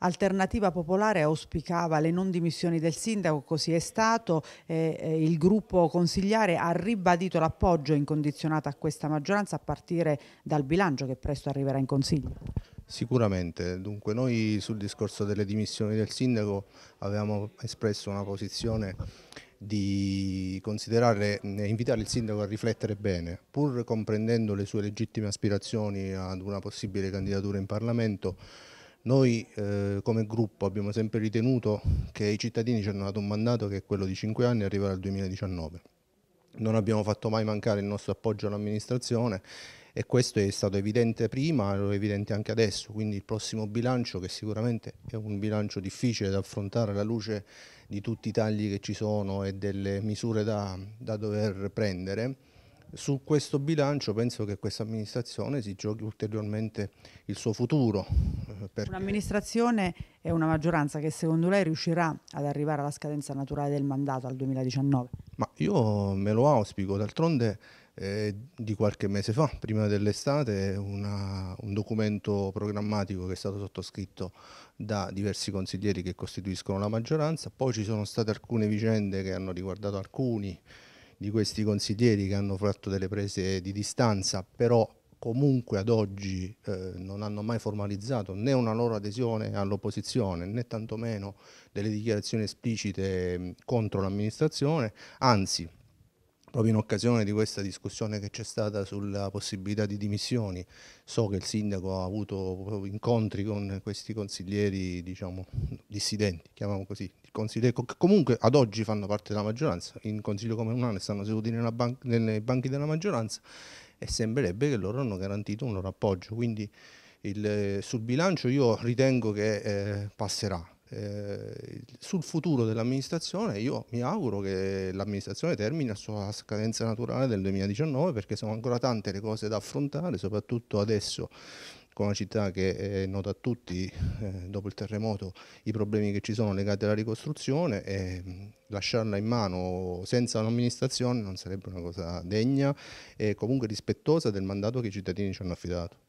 Alternativa Popolare auspicava le non dimissioni del sindaco, così è stato, eh, il gruppo consigliare ha ribadito l'appoggio incondizionato a questa maggioranza a partire dal bilancio che presto arriverà in consiglio. Sicuramente, dunque noi sul discorso delle dimissioni del sindaco avevamo espresso una posizione di considerare, eh, invitare il sindaco a riflettere bene, pur comprendendo le sue legittime aspirazioni ad una possibile candidatura in Parlamento, noi eh, come gruppo abbiamo sempre ritenuto che i cittadini ci hanno dato un mandato che è quello di 5 anni e arrivare al 2019. Non abbiamo fatto mai mancare il nostro appoggio all'amministrazione e questo è stato evidente prima, e lo è evidente anche adesso, quindi il prossimo bilancio che sicuramente è un bilancio difficile da affrontare alla luce di tutti i tagli che ci sono e delle misure da, da dover prendere, su questo bilancio penso che questa amministrazione si giochi ulteriormente il suo futuro. Eh, Un'amministrazione e una maggioranza che secondo lei riuscirà ad arrivare alla scadenza naturale del mandato al 2019? Ma io me lo auspico, d'altronde eh, di qualche mese fa, prima dell'estate, un documento programmatico che è stato sottoscritto da diversi consiglieri che costituiscono la maggioranza, poi ci sono state alcune vicende che hanno riguardato alcuni di questi consiglieri che hanno fatto delle prese di distanza, però comunque ad oggi eh, non hanno mai formalizzato né una loro adesione all'opposizione né tantomeno delle dichiarazioni esplicite contro l'amministrazione, anzi proprio in occasione di questa discussione che c'è stata sulla possibilità di dimissioni, so che il sindaco ha avuto incontri con questi consiglieri, diciamo, dissidenti, chiamiamo così, consiglieri che comunque ad oggi fanno parte della maggioranza, in consiglio comunale stanno seduti ban- nei banchi della maggioranza e sembrerebbe che loro hanno garantito un loro appoggio. Quindi il, sul bilancio io ritengo che eh, passerà, eh, sul futuro dell'amministrazione io mi auguro che l'amministrazione termini la sua scadenza naturale del 2019 perché sono ancora tante le cose da affrontare, soprattutto adesso con una città che è nota a tutti eh, dopo il terremoto i problemi che ci sono legati alla ricostruzione e lasciarla in mano senza un'amministrazione non sarebbe una cosa degna e comunque rispettosa del mandato che i cittadini ci hanno affidato.